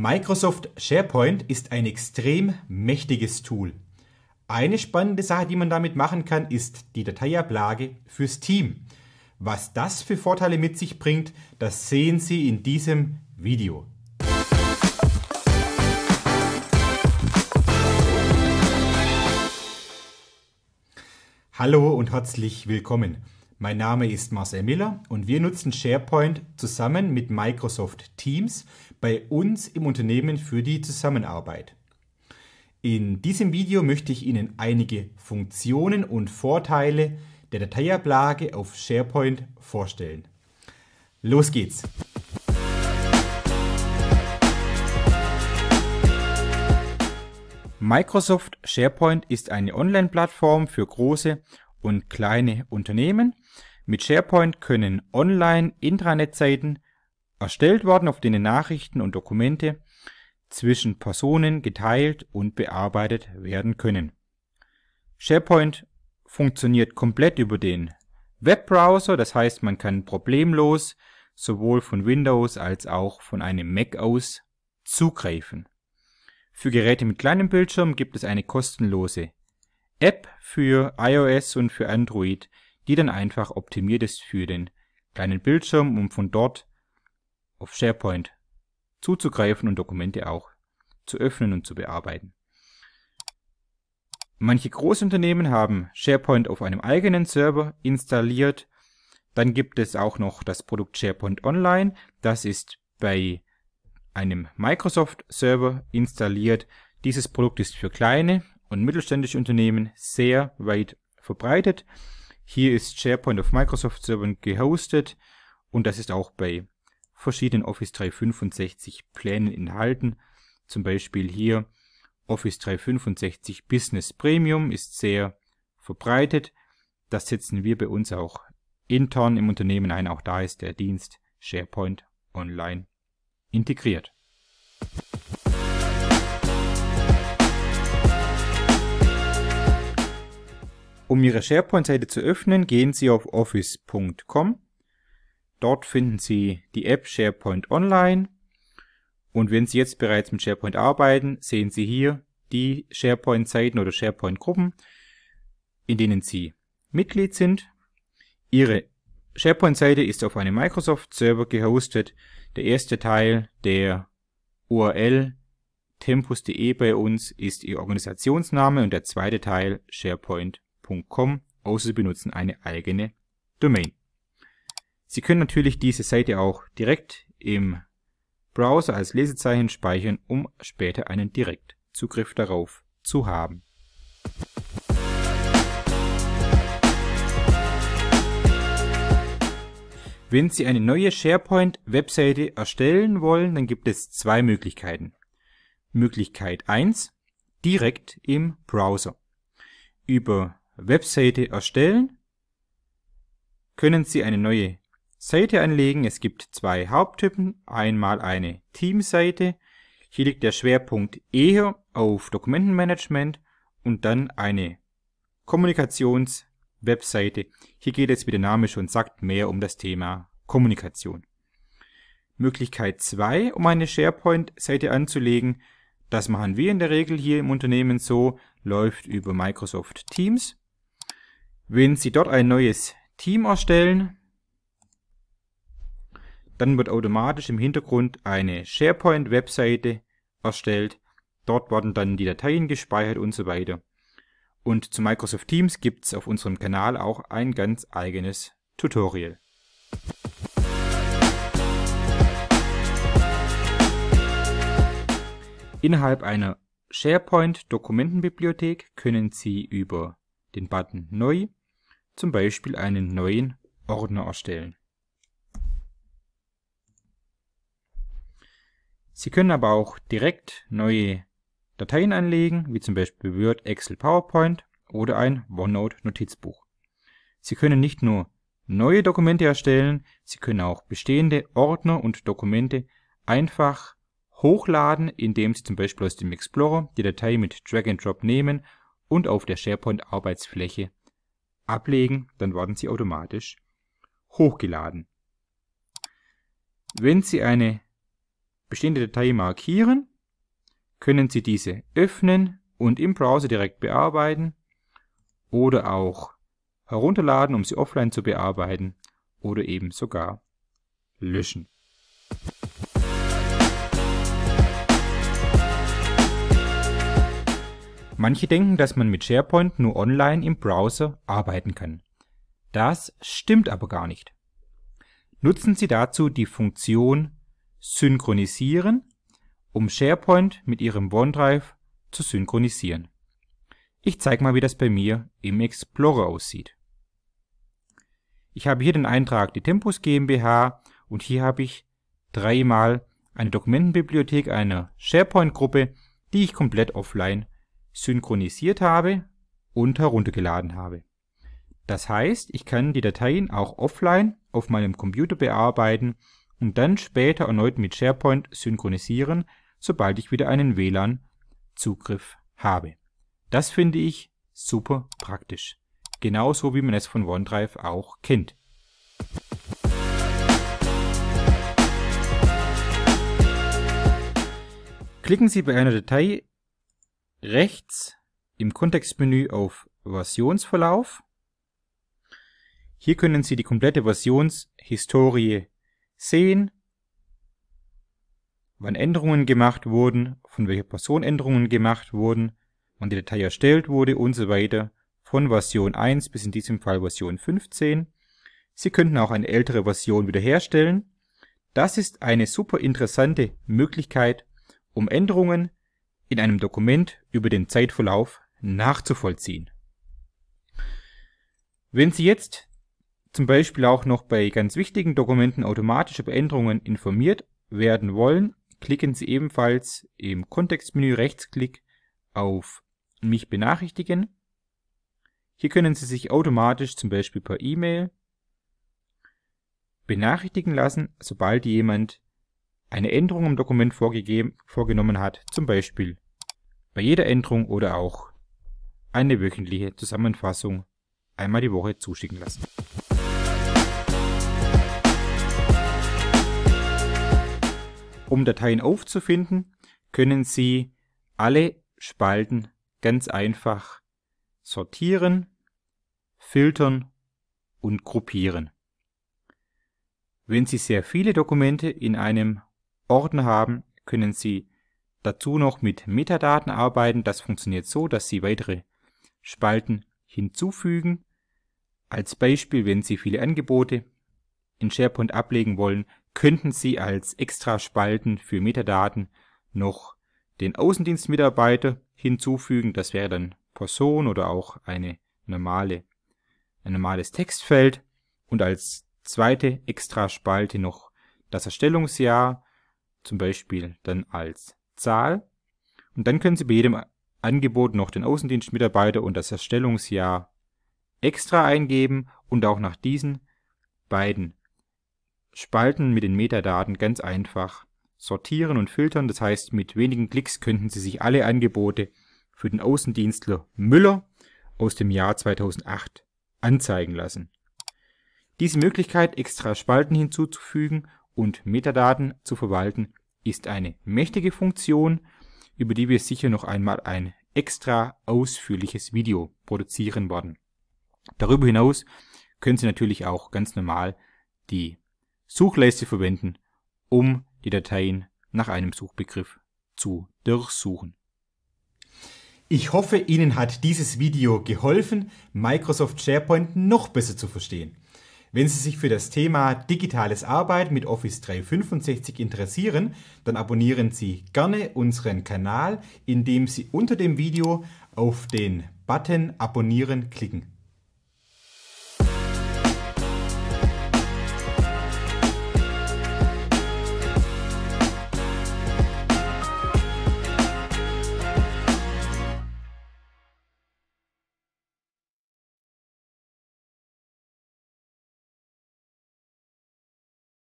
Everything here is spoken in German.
Microsoft SharePoint ist ein extrem mächtiges Tool. Eine spannende Sache, die man damit machen kann, ist die Dateiablage fürs Team. Was das für Vorteile mit sich bringt, das sehen Sie in diesem Video. Hallo und herzlich willkommen. Mein Name ist Marcel Miller und wir nutzen SharePoint zusammen mit Microsoft Teams bei uns im Unternehmen für die Zusammenarbeit. In diesem Video möchte ich Ihnen einige Funktionen und Vorteile der Dateiablage auf SharePoint vorstellen. Los geht's! Microsoft SharePoint ist eine Online-Plattform für große und kleine Unternehmen. Mit SharePoint können Online-Intranet-Seiten erstellt werden, auf denen Nachrichten und Dokumente zwischen Personen geteilt und bearbeitet werden können. SharePoint funktioniert komplett über den Webbrowser, das heißt man kann problemlos sowohl von Windows als auch von einem Mac aus zugreifen. Für Geräte mit kleinem Bildschirm gibt es eine kostenlose App für iOS und für Android, die dann einfach optimiert ist für den kleinen Bildschirm, um von dort auf SharePoint zuzugreifen und Dokumente auch zu öffnen und zu bearbeiten. Manche Großunternehmen haben SharePoint auf einem eigenen Server installiert. Dann gibt es auch noch das Produkt SharePoint Online. Das ist bei einem Microsoft-Server installiert. Dieses Produkt ist für kleine und mittelständische Unternehmen sehr weit verbreitet. Hier ist SharePoint auf Microsoft Servern gehostet und das ist auch bei verschiedenen Office 365 Plänen enthalten. Zum Beispiel hier Office 365 Business Premium ist sehr verbreitet. Das setzen wir bei uns auch intern im Unternehmen ein. Auch da ist der Dienst SharePoint Online integriert. Um Ihre SharePoint-Seite zu öffnen, gehen Sie auf office.com. Dort finden Sie die App SharePoint Online. Und wenn Sie jetzt bereits mit SharePoint arbeiten, sehen Sie hier die SharePoint-Seiten oder SharePoint-Gruppen, in denen Sie Mitglied sind. Ihre SharePoint-Seite ist auf einem Microsoft-Server gehostet. Der erste Teil der URL tempus.de bei uns ist Ihr Organisationsname und der zweite Teil SharePoint www.wordpress.com, außer Sie benutzen eine eigene Domain. Sie können natürlich diese Seite auch direkt im Browser als Lesezeichen speichern, um später einen Direktzugriff darauf zu haben. Wenn Sie eine neue SharePoint-Webseite erstellen wollen, dann gibt es zwei Möglichkeiten. Möglichkeit 1, direkt im Browser. Über Webseite erstellen, können Sie eine neue Seite anlegen. Es gibt zwei Haupttypen. Einmal eine Teamseite. Hier liegt der Schwerpunkt eher auf Dokumentenmanagement und dann eine Kommunikationswebseite. Hier geht es, wie der Name schon sagt, mehr um das Thema Kommunikation. Möglichkeit 2, um eine SharePoint-Seite anzulegen. Das machen wir in der Regel hier im Unternehmen so, läuft über Microsoft Teams. Wenn Sie dort ein neues Team erstellen, dann wird automatisch im Hintergrund eine SharePoint-Webseite erstellt. Dort werden dann die Dateien gespeichert und so weiter. Und zu Microsoft Teams gibt es auf unserem Kanal auch ein ganz eigenes Tutorial. Innerhalb einer SharePoint-Dokumentenbibliothek können Sie über den Button Neu zum Beispiel einen neuen Ordner erstellen. Sie können aber auch direkt neue Dateien anlegen, wie zum Beispiel Word, Excel, PowerPoint oder ein OneNote-Notizbuch. Sie können nicht nur neue Dokumente erstellen, Sie können auch bestehende Ordner und Dokumente einfach hochladen, indem Sie zum Beispiel aus dem Explorer die Datei mit Drag and Drop nehmen und auf der SharePoint-Arbeitsfläche ablegen, dann werden sie automatisch hochgeladen. Wenn Sie eine bestehende Datei markieren, können Sie diese öffnen und im Browser direkt bearbeiten oder auch herunterladen, um sie offline zu bearbeiten oder eben sogar löschen. Manche denken, dass man mit SharePoint nur online im Browser arbeiten kann. Das stimmt aber gar nicht. Nutzen Sie dazu die Funktion Synchronisieren, um SharePoint mit Ihrem OneDrive zu synchronisieren. Ich zeige mal, wie das bei mir im Explorer aussieht. Ich habe hier den Eintrag die Tempus GmbH und hier habe ich dreimal eine Dokumentenbibliothek einer SharePoint-Gruppe, die ich komplett offline synchronisiert habe und heruntergeladen habe. Das heißt, ich kann die Dateien auch offline auf meinem Computer bearbeiten und dann später erneut mit SharePoint synchronisieren, sobald ich wieder einen WLAN-Zugriff habe. Das finde ich super praktisch. Genauso wie man es von OneDrive auch kennt. Klicken Sie bei einer Datei rechts im Kontextmenü auf Versionsverlauf. Hier können Sie die komplette Versionshistorie sehen, wann Änderungen gemacht wurden, von welcher Person Änderungen gemacht wurden, wann die Datei erstellt wurde und so weiter, von Version 1 bis in diesem Fall Version 15. Sie könnten auch eine ältere Version wiederherstellen. Das ist eine super interessante Möglichkeit, um Änderungen in einem Dokument über den Zeitverlauf nachzuvollziehen. Wenn Sie jetzt zum Beispiel auch noch bei ganz wichtigen Dokumenten automatische Beänderungen informiert werden wollen, klicken Sie ebenfalls im Kontextmenü Rechtsklick auf Mich benachrichtigen. Hier können Sie sich automatisch zum Beispiel per E-Mail benachrichtigen lassen, sobald jemand eine Änderung im Dokument vorgenommen hat, zum Beispiel bei jeder Änderung oder auch eine wöchentliche Zusammenfassung einmal die Woche zuschicken lassen. Um Dateien aufzufinden, können Sie alle Spalten ganz einfach sortieren, filtern und gruppieren. Wenn Sie sehr viele Dokumente in einem Orden haben, können Sie dazu noch mit Metadaten arbeiten. Das funktioniert so, dass Sie weitere Spalten hinzufügen. Als Beispiel, wenn Sie viele Angebote in SharePoint ablegen wollen, könnten Sie als extra Spalten für Metadaten noch den Außendienstmitarbeiter hinzufügen. Das wäre dann Person oder auch eine normale, ein normales Textfeld. Und als zweite extra Spalte noch das Erstellungsjahr zum Beispiel dann als Zahl. Und dann können Sie bei jedem Angebot noch den Außendienstmitarbeiter und das Erstellungsjahr extra eingeben und auch nach diesen beiden Spalten mit den Metadaten ganz einfach sortieren und filtern. Das heißt, mit wenigen Klicks könnten Sie sich alle Angebote für den Außendienstler Müller aus dem Jahr 2008 anzeigen lassen. Diese Möglichkeit, extra Spalten hinzuzufügen und Metadaten zu verwalten, ist eine mächtige Funktion, über die wir sicher noch einmal ein extra ausführliches Video produzieren werden. Darüber hinaus können Sie natürlich auch ganz normal die Suchleiste verwenden, um die Dateien nach einem Suchbegriff zu durchsuchen. Ich hoffe, Ihnen hat dieses Video geholfen, Microsoft SharePoint noch besser zu verstehen. Wenn Sie sich für das Thema digitales Arbeit mit Office 365 interessieren, dann abonnieren Sie gerne unseren Kanal, indem Sie unter dem Video auf den Button Abonnieren klicken.